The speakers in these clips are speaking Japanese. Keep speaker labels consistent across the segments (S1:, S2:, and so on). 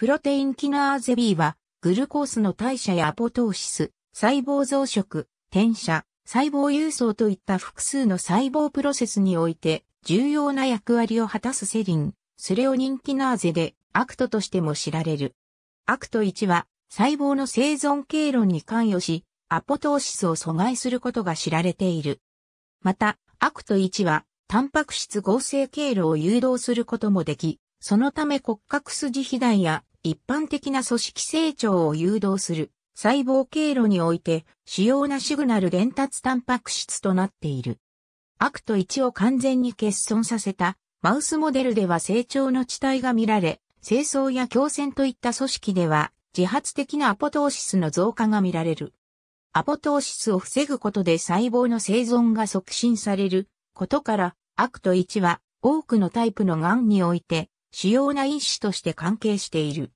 S1: プロテインキナーゼ B は、グルコースの代謝やアポトーシス、細胞増殖、転写、細胞輸送といった複数の細胞プロセスにおいて、重要な役割を果たすセリン、スレオニンキナーゼで、アクトとしても知られる。アクト1は、細胞の生存経路に関与し、アポトーシスを阻害することが知られている。また、アクト1は、タンパク質合成経路を誘導することもでき、そのため骨格筋肥大や一般的な組織成長を誘導する細胞経路において主要なシグナル伝達タンパク質となっている。アクト1を完全に欠損させたマウスモデルでは成長の地帯が見られ、清掃や強戦といった組織では自発的なアポトーシスの増加が見られる。アポトーシスを防ぐことで細胞の生存が促進されることから、アクト1は多くのタイプの癌において主要な因子として関係している。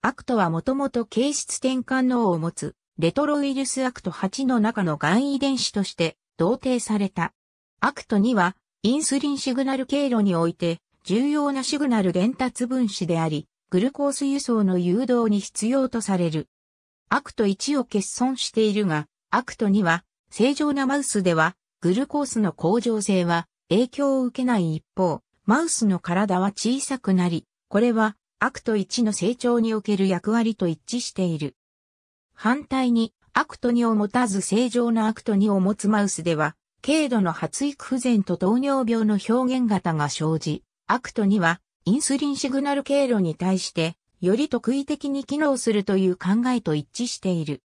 S1: アクトはもともと形質転換能を持つ、レトロウイルスアクト8の中の癌遺伝子として、同定された。アクト2は、インスリンシグナル経路において、重要なシグナル伝達分子であり、グルコース輸送の誘導に必要とされる。アクト1を欠損しているが、アクト2は、正常なマウスでは、グルコースの向上性は影響を受けない一方、マウスの体は小さくなり、これは悪と1の成長における役割と一致している。反対に、悪と2を持たず正常な悪と2を持つマウスでは、軽度の発育不全と糖尿病の表現型が生じ、悪と2はインスリンシグナル経路に対して、より特異的に機能するという考えと一致している。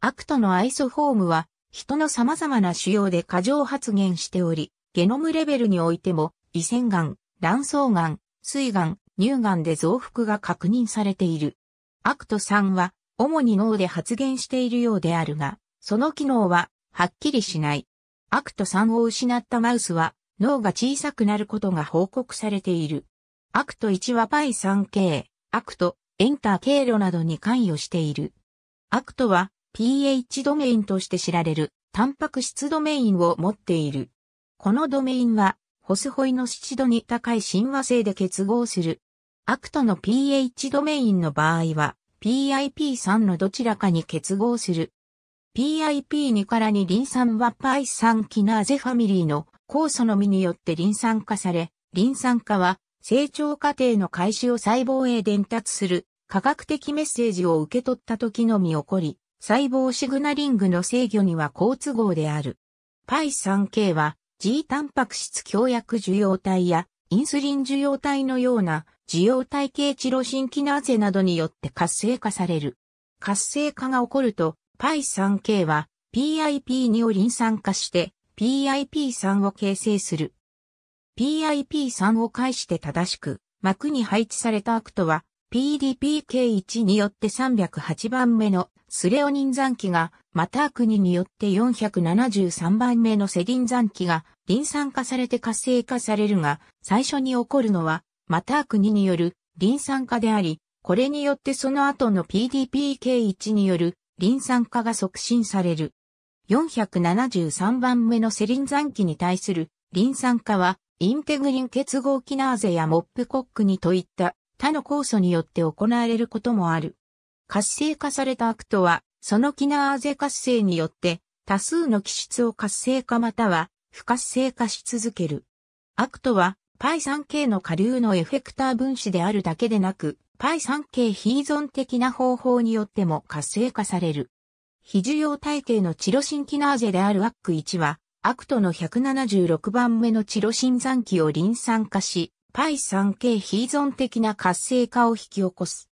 S1: アクトのアイソフォームは、人の様々な腫瘍で過剰発現しており、ゲノムレベルにおいても、胃腺が卵巣がん、水がん、乳がんで増幅が確認されている。アクト3は、主に脳で発現しているようであるが、その機能は、はっきりしない。アクト3を失ったマウスは、脳が小さくなることが報告されている。アクト1は Π3K、アクト、エンター経路などに関与している。アクトは pH ドメインとして知られるタンパク質ドメインを持っている。このドメインはホスホイの七度に高い親和性で結合する。アクトの pH ドメインの場合は、PIP3 のどちらかに結合する。PIP2 から2リン酸はパイ酸キナーゼファミリーの酵素のみによってリン酸化され、リン酸化は成長過程の開始を細胞へ伝達する科学的メッセージを受け取った時のみ起こり、細胞シグナリングの制御には好都合である。パイ酸系は G タンパク質強薬受容体やインスリン受容体のような受容体系チロシンキナーゼなどによって活性化される。活性化が起こると、PI3K は PIP2 をリン酸化して PIP3 を形成する。PIP3 を介して正しく膜に配置されたアクトは PDPK1 によって308番目のスレオニン残機がまた国によって473番目のセリン残機が臨酸化されて活性化されるが、最初に起こるのは、また国による臨酸化であり、これによってその後の PDPK1 による臨酸化が促進される。473番目のセリン残機に対する臨酸化は、インテグリン結合キナーゼやモップコックにといった他の酵素によって行われることもある。活性化されたアクトはそのキナーゼ活性によって多数の基質を活性化または不活性化し続ける。アクトは π3K の下流のエフェクター分子であるだけでなく π3K 非依存的な方法によっても活性化される。非受容体系のチロシンキナーゼであるック1はアクトの176番目のチロシン残機をリン酸化し π3K 非依存的な活性化を引き起こす。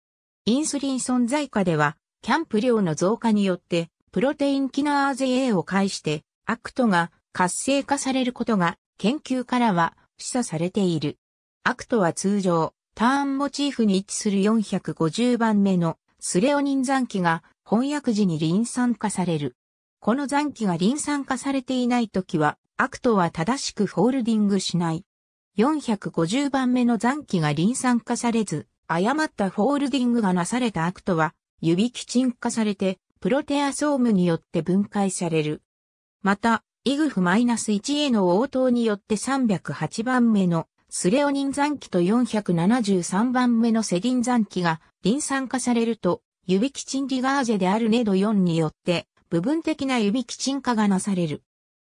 S1: インスリン存在下ではキャンプ量の増加によって、プロテインキナーゼ A を介して、アクトが活性化されることが研究からは示唆されている。アクトは通常、ターンモチーフに位置する450番目のスレオニン残機が翻訳時にリン酸化される。この残機がリン酸化されていないときは、アクトは正しくホールディングしない。450番目の残機がリン酸化されず、誤ったホールディングがなされたアクトは指基沈化されて、プロテアソームによって分解される。また、イグフ -1 への応答によって308番目のスレオニン残機と473番目のセリン残機がリン酸化されると、指基沈リガーゼであるネド4によって、部分的な指基沈化がなされる。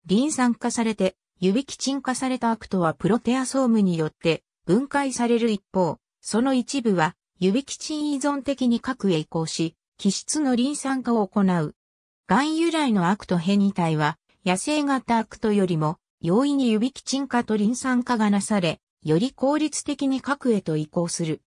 S1: リン酸化されて、指基沈化されたアクトはプロテアソームによって分解される一方、その一部は指基地依存的に核へ移行し、基質の臨酸化を行う。癌由来の悪と変異体は、野生型悪とよりも、容易に指基沈化と臨酸化がなされ、より効率的に核へと移行する。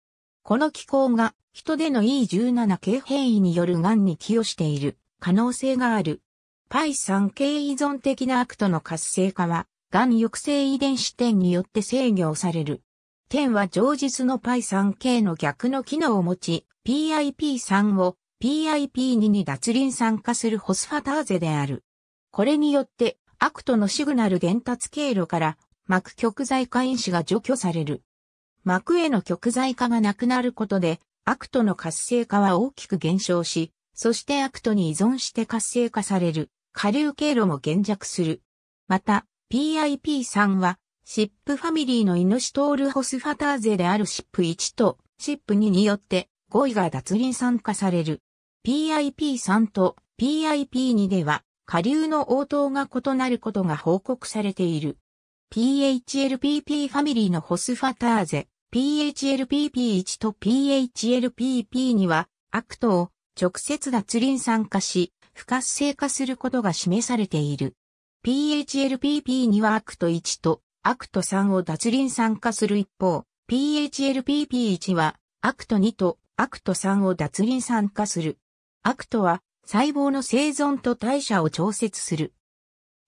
S1: この機構が、人での E17 系変異による癌に寄与している可能性がある。パイ3系依存的な悪との活性化は、癌抑制遺伝子点によって制御される。点は常実の π3K の逆の機能を持ち、PIP3 を PIP2 に脱輪酸化するホスファターゼである。これによって、アクトのシグナル伝達経路から膜極材化因子が除去される。膜への極材化がなくなることで、アクトの活性化は大きく減少し、そしてアクトに依存して活性化される、下流経路も減弱する。また、PIP3 はシップファミリーのイノシトールホスファターゼであるシップ1とシップ2によって5位が脱輪酸化される。PIP3 と PIP2 では下流の応答が異なることが報告されている。PHLPP ファミリーのホスファターゼ、PHLPP1 と PHLPP2 は、アクトを直接脱輪酸化し、不活性化することが示されている。PHLPP2 はアクト1とアクト3を脱輪酸化する一方、PHLPP1 は、アクト2とアクト3を脱輪酸化する。アクトは、細胞の生存と代謝を調節する。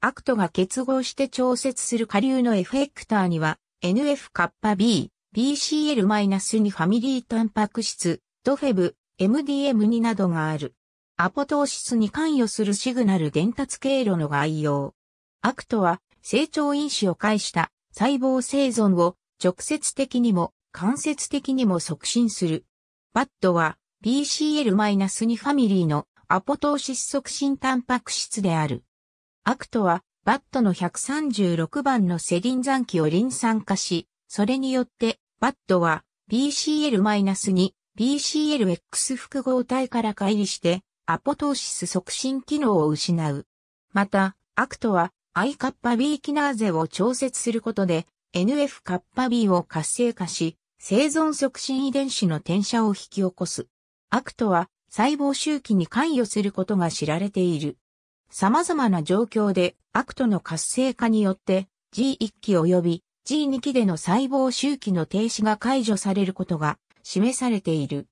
S1: アクトが結合して調節する下流のエフェクターには、NF-B、BCL-2 ファミリータンパク質、ドフェブ、MDM2 などがある。アポトーシスに関与するシグナル伝達経路の概要。アクトは成長因子を介した細胞生存を直接的にも間接的にも促進する。バットは BCL-2 ファミリーのアポトーシス促進タンパク質である。アクトはバットの136番のセリン残機をリン酸化し、それによってバットは BCL-2、BCLX 複合体から乖離してアポトーシス促進機能を失う。また、アクトは I カッパ B キナーゼを調節することで NF カッパ B を活性化し、生存促進遺伝子の転写を引き起こす。アクトは細胞周期に関与することが知られている。様々な状況でアクトの活性化によって G1 期及び G2 期での細胞周期の停止が解除されることが示されている。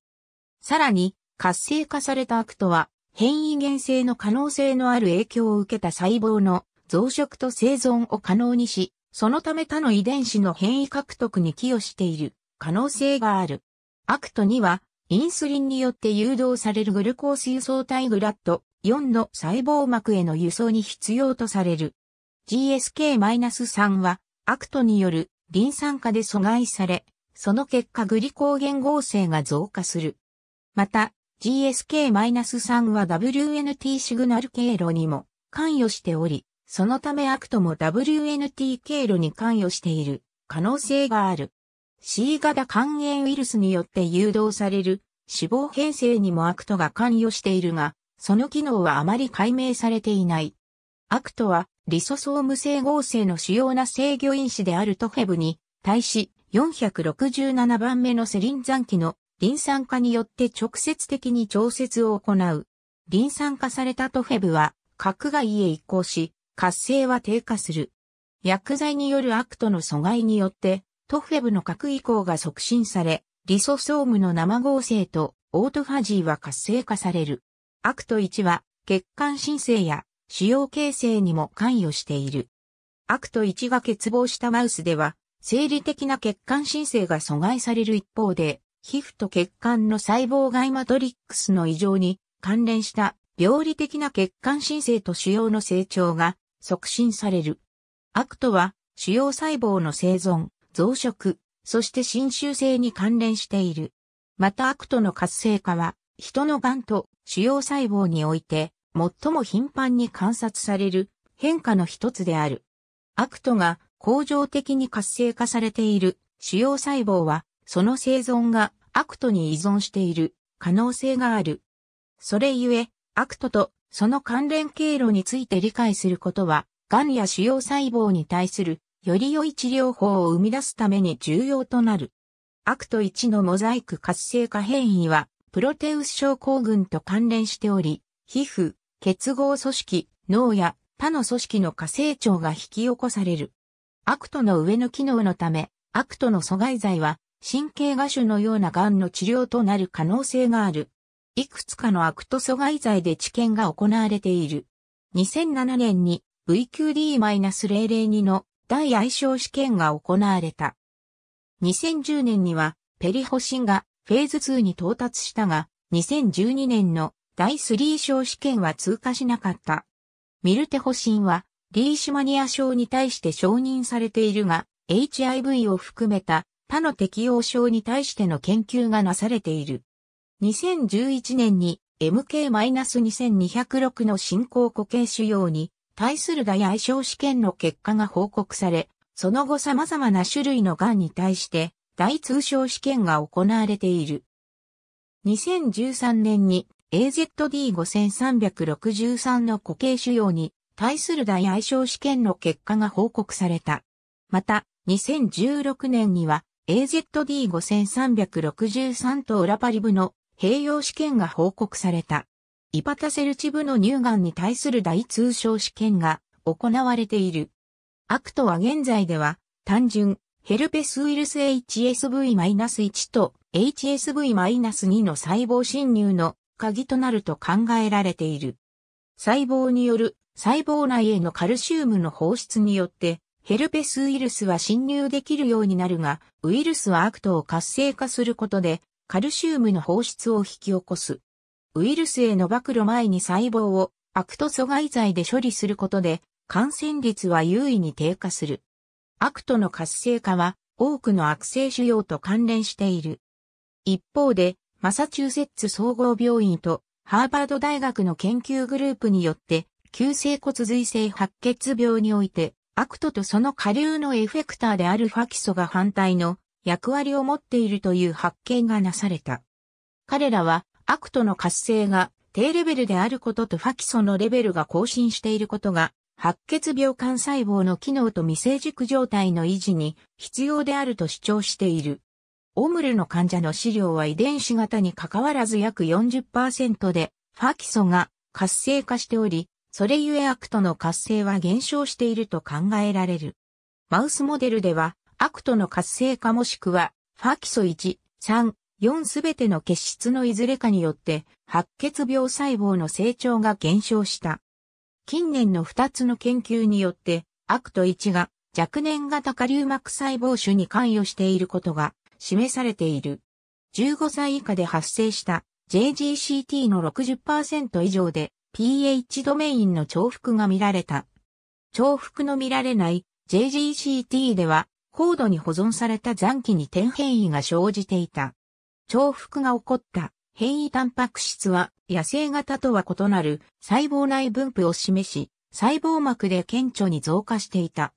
S1: さらに活性化されたアクトは変異原性の可能性のある影響を受けた細胞の増殖と生存を可能にし、そのため他の遺伝子の変異獲得に寄与している可能性がある。アクト2は、インスリンによって誘導されるグルコース輸送体グラッド4の細胞膜への輸送に必要とされる。GSK-3 は、アクトによるリン酸化で阻害され、その結果グリコーゲン合成が増加する。また、GSK-3 は WNT シグナル経路にも関与しており、そのためアクトも WNT 経路に関与している可能性がある。C 型肝炎ウイルスによって誘導される死亡変性にもアクトが関与しているが、その機能はあまり解明されていない。アクトはリソソーム性合成の主要な制御因子であるトヘブに対し467番目のセリン残機のリン酸化によって直接的に調節を行う。リン酸化されたトフェブは核外へ移行し、活性は低下する。薬剤によるアクトの阻害によって、トフェブの核移行が促進され、リソソームの生合成とオートファジーは活性化される。アクト1は血管申請や腫瘍形成にも関与している。アクト1が欠乏したマウスでは、生理的な血管申請が阻害される一方で、皮膚と血管の細胞外マトリックスの異常に関連した病理的な血管申請と腫瘍の成長が促進される。アクトは主要細胞の生存、増殖、そして侵襲性に関連している。またアクトの活性化は、人の癌と主要細胞において、最も頻繁に観察される変化の一つである。アクトが恒常的に活性化されている主要細胞は、その生存がアクトに依存している可能性がある。それゆえ、アクトとその関連経路について理解することは、癌や腫瘍細胞に対するより良い治療法を生み出すために重要となる。アクト1のモザイク活性化変異は、プロテウス症候群と関連しており、皮膚、結合組織、脳や他の組織の過成長が引き起こされる。アクトの上の機能のため、アクトの阻害剤は神経芽種のような癌の治療となる可能性がある。いくつかのアクト阻害罪で治験が行われている。2007年に VQD-002 の大愛称試験が行われた。2010年にはペリホシンがフェーズ2に到達したが、2012年の第3症試験は通過しなかった。ミルテホシンはリーシュマニア症に対して承認されているが、HIV を含めた他の適応症に対しての研究がなされている。2011年に MK-2206 の進行固形腫瘍に対する大愛症試験の結果が報告され、その後様々な種類の癌に対して大通症試験が行われている。2013年に AZD5363 の固形腫瘍に対する大愛症試験の結果が報告された。また、2016年には AZD5363 とオラパリブの併用試験が報告された。イパタセルチブの乳がんに対する大通称試験が行われている。アクトは現在では単純ヘルペスウイルス HSV-1 と HSV-2 の細胞侵入の鍵となると考えられている。細胞による細胞内へのカルシウムの放出によってヘルペスウイルスは侵入できるようになるが、ウイルスはアクトを活性化することでカルシウムの放出を引き起こす。ウイルスへの暴露前に細胞を悪と阻害剤で処理することで感染率は優位に低下する。悪との活性化は多くの悪性腫瘍と関連している。一方で、マサチューセッツ総合病院とハーバード大学の研究グループによって、急性骨髄性白血病において、アクトとその下流のエフェクターであるファキソが反対の役割を持っているという発見がなされた。彼らは、アクトの活性が低レベルであることとファキソのレベルが更新していることが、白血病幹細胞の機能と未成熟状態の維持に必要であると主張している。オムルの患者の資料は遺伝子型に関わらず約40%で、ファキソが活性化しており、それゆえアクトの活性は減少していると考えられる。マウスモデルでは、アクトの活性化もしくは、ファキソ1、3、4すべての血質のいずれかによって、白血病細胞の成長が減少した。近年の2つの研究によって、アクト1が若年型下流膜細胞種に関与していることが示されている。15歳以下で発生した JGCT の60%以上で pH ドメインの重複が見られた。重複の見られない JGCT では高度に保存された残機に点変異が生じていた。重複が起こった変異タンパク質は野生型とは異なる細胞内分布を示し、細胞膜で顕著に増加していた。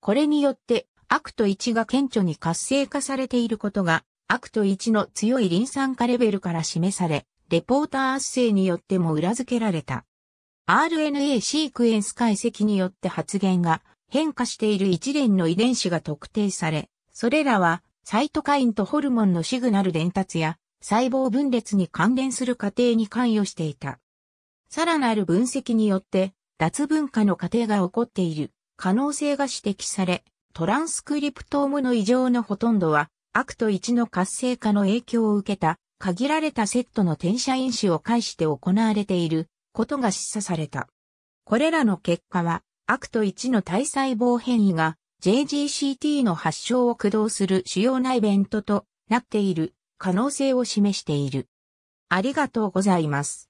S1: これによって悪と1が顕著に活性化されていることが悪と1の強いリン酸化レベルから示され、レポーター圧生によっても裏付けられた。RNA シークエンス解析によって発現が変化している一連の遺伝子が特定され、それらはサイトカインとホルモンのシグナル伝達や細胞分裂に関連する過程に関与していた。さらなる分析によって脱分化の過程が起こっている可能性が指摘され、トランスクリプトームの異常のほとんどは、アクト1の活性化の影響を受けた限られたセットの転写因子を介して行われていることが示唆された。これらの結果は、アクト1の体細胞変異が JGCT の発症を駆動する主要なイベントとなっている可能性を示している。ありがとうございます。